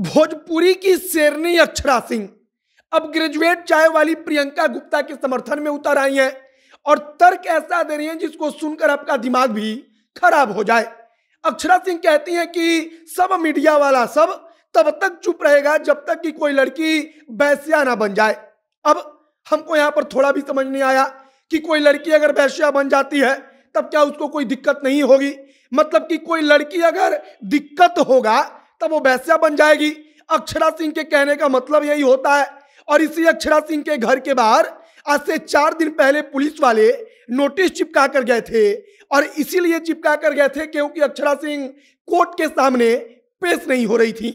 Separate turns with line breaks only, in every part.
भोजपुरी की शेरनी अक्षरा सिंह अब ग्रेजुएट चाय वाली प्रियंका गुप्ता के समर्थन में उतर आई हैं और तर्क ऐसा दे रही हैं जिसको सुनकर आपका दिमाग भी खराब हो जाए अक्षरा सिंह कहती हैं कि सब मीडिया वाला सब तब तक चुप रहेगा जब तक कि कोई लड़की बैस्या ना बन जाए अब हमको यहाँ पर थोड़ा भी समझ नहीं आया कि कोई लड़की अगर वैश्या बन जाती है तब क्या उसको कोई दिक्कत नहीं होगी मतलब कि कोई लड़की अगर दिक्कत होगा तब वो भैंसिया बन जाएगी अक्षरा सिंह के कहने का मतलब यही होता है और इसी अक्षरा सिंह के घर के बाहर आज से चार दिन पहले पुलिस वाले नोटिस चिपका कर गए थे और इसीलिए चिपका कर गए थे क्योंकि अक्षरा सिंह कोर्ट के सामने पेश नहीं हो रही थी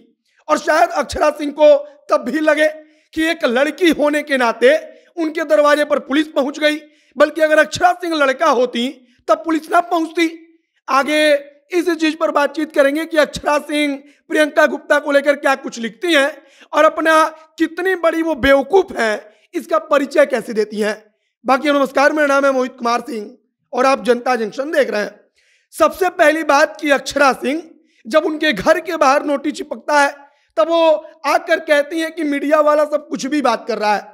और शायद अक्षरा सिंह को तब भी लगे कि एक लड़की होने के नाते उनके दरवाजे पर पुलिस पहुंच गई बल्कि अगर अक्षरा सिंह लड़का होती तब पुलिस ना पहुंचती आगे इसी चीज पर बातचीत करेंगे कि अक्षरा सिंह प्रियंका गुप्ता को लेकर क्या कुछ लिखती हैं और अपना कितनी बड़ी वो बेवकूफ है इसका परिचय कैसे देती हैं बाकी नमस्कार मेरा नाम है मोहित कुमार सिंह और आप जनता जंक्शन देख रहे हैं सबसे पहली बात कि अक्षरा सिंह जब उनके घर के बाहर नोटिस चिपकता है तब वो आकर कहती हैं कि मीडिया वाला सब कुछ भी बात कर रहा है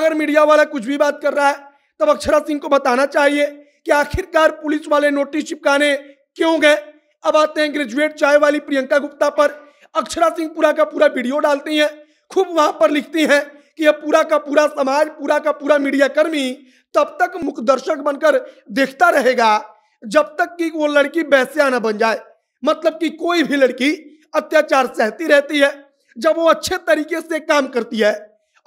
अगर मीडिया वाला कुछ भी बात कर रहा है तब अक्षरा सिंह को बताना चाहिए कि आखिरकार पुलिस वाले नोटिस चिपकाने क्यों गए अब आते हैं ग्रेजुएट चाय वाली प्रियंका गुप्ता पर अक्षरा सिंह पूरा का पूरा वीडियो डालती हैं खूब वहां पर लिखती हैं कि यह पूरा का पूरा समाज पूरा का पूरा मीडिया कर्मी तब तक मुख दर्शक बनकर देखता रहेगा जब तक कि वो लड़की वैस्या ना बन जाए मतलब कि कोई भी लड़की अत्याचार सहती रहती है जब वो अच्छे तरीके से काम करती है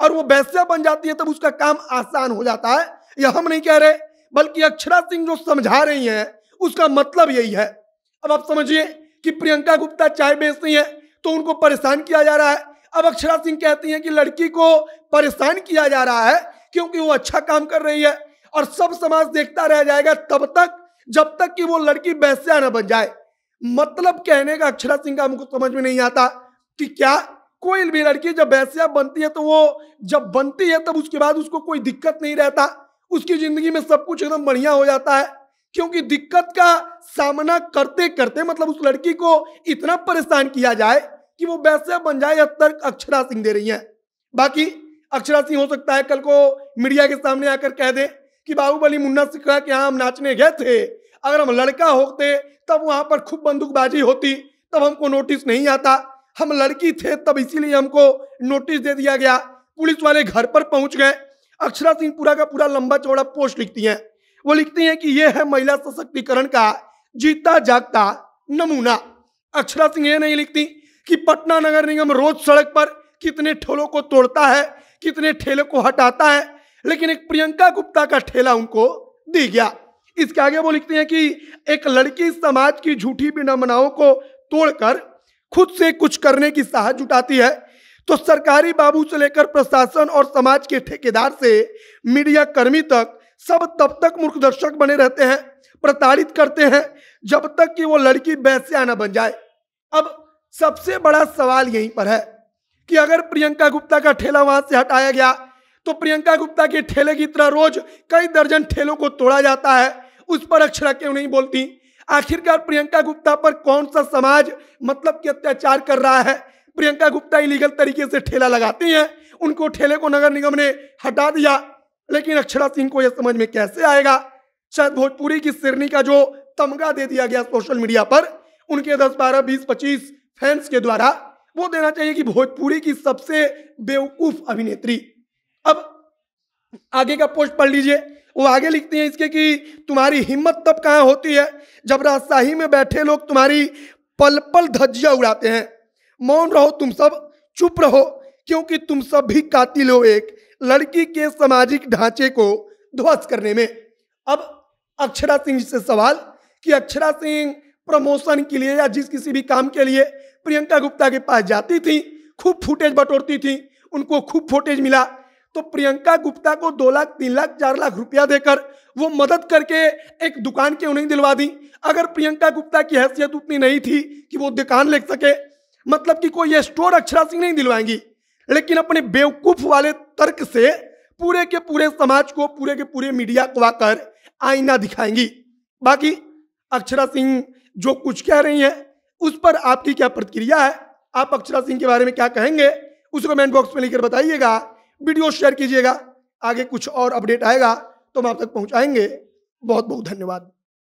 और वो वैस्या बन जाती है तब उसका काम आसान हो जाता है यह हम नहीं कह रहे बल्कि अक्षरा सिंह जो समझा रही हैं उसका मतलब यही है अब आप समझिए कि प्रियंका गुप्ता चाय बेचती हैं तो उनको परेशान किया जा रहा है अब अक्षरा सिंह कहती हैं कि लड़की को परेशान किया जा रहा है क्योंकि वो अच्छा काम कर रही है और सब समाज देखता रह जाएगा तब तक जब तक कि वो लड़की बैस्या न बन जाए मतलब कहने का अक्षरा सिंह का हमको समझ में नहीं आता कि क्या कोई भी लड़की जब बैस्या बनती है तो वो जब बनती है तब उसके बाद उसको कोई दिक्कत नहीं रहता उसकी जिंदगी में सब कुछ एकदम बढ़िया हो जाता है क्योंकि दिक्कत का सामना करते करते मतलब उस लड़की को इतना परेशान किया जाए कि वो वैसे बन जाए यह तर्क अक्षरा सिंह दे रही है बाकी अक्षरा सिंह हो सकता है कल को मीडिया के सामने आकर कह दे कि बाहुबली मुन्ना से कहा कि हाँ हम नाचने गए थे अगर हम लड़का होते तब वहां पर खूब बंदूकबाजी होती तब हमको नोटिस नहीं आता हम लड़की थे तब इसीलिए हमको नोटिस दे दिया गया पुलिस वाले घर पर पहुंच गए अक्षरा सिंह पूरा का पूरा लंबा चौड़ा पोस्ट लिखती हैं वो लिखती हैं कि यह है महिला सशक्तिकरण का जीता जागता नमूना अक्षरा सिंह ये नहीं लिखती कि पटना नगर निगम रोज सड़क पर कितने ठेलों को तोड़ता है कितने ठेले को हटाता है लेकिन एक प्रियंका गुप्ता का ठेला उनको दी गया इसके आगे वो लिखते हैं कि एक लड़की समाज की झूठी विडम्बनाओं को तोड़कर खुद से कुछ करने की साहस जुटाती है तो सरकारी बाबू से लेकर प्रशासन और समाज के ठेकेदार से मीडिया कर्मी तक सब तब तक मूर्ख दर्शक बने रहते हैं प्रताड़ित करते हैं जब तक कि वो लड़की वैसे आना बन जाए अब सबसे बड़ा सवाल यहीं पर है कि अगर प्रियंका गुप्ता का ठेला वहां से हटाया गया तो प्रियंका गुप्ता के ठेले की तरह रोज कई दर्जन ठेलों को तोड़ा जाता है उस पर अक्षरा क्यों नहीं बोलती आखिरकार प्रियंका गुप्ता पर कौन सा समाज मतलब कि अत्याचार कर रहा है प्रियंका गुप्ता इलीगल तरीके से ठेला लगाती हैं उनको ठेले को नगर निगम ने हटा दिया लेकिन अक्षरा सिंह को यह समझ में कैसे आएगा शायद भोजपुरी की सिरनी का जो तमगा दे दिया गया सोशल मीडिया पर उनके 10, 12, 20, 25 फैंस के द्वारा वो देना चाहिए कि भोजपुरी की सबसे बेवकूफ अभिनेत्री अब आगे का पोस्ट पढ़ लीजिए वो आगे लिखते हैं इसके कि तुम्हारी हिम्मत तब कहाँ होती है जब राजशाही में बैठे लोग तुम्हारी पल पल धज्जिया उड़ाते हैं मौन रहो तुम सब चुप रहो क्योंकि तुम सब भी कातिल हो एक लड़की के सामाजिक ढांचे को ध्वस्त करने में अब अक्षरा सिंह से सवाल कि अक्षरा सिंह प्रमोशन के लिए या जिस किसी भी काम के लिए प्रियंका गुप्ता के पास जाती थी खूब फुटेज बटोरती थी उनको खूब फुटेज मिला तो प्रियंका गुप्ता को दो लाख तीन लाख चार लाख रुपया देकर वो मदद करके एक दुकान के उन्हें दिलवा दी अगर प्रियंका गुप्ता की हैसियत उतनी नहीं थी कि वो दुकान ले सके मतलब कि कोई ये स्टोर अक्षरा सिंह नहीं दिलवाएंगी लेकिन अपने बेवकूफ वाले तर्क से पूरे के पूरे समाज को पूरे के पूरे मीडिया को आकर आईना दिखाएंगी बाकी अक्षरा सिंह जो कुछ कह रही हैं उस पर आपकी क्या प्रतिक्रिया है आप अक्षरा सिंह के बारे में क्या कहेंगे उस कमेंट बॉक्स में लिखकर बताइएगा वीडियो शेयर कीजिएगा आगे कुछ और अपडेट आएगा तो हम आप तक पहुंचाएंगे बहुत बहुत धन्यवाद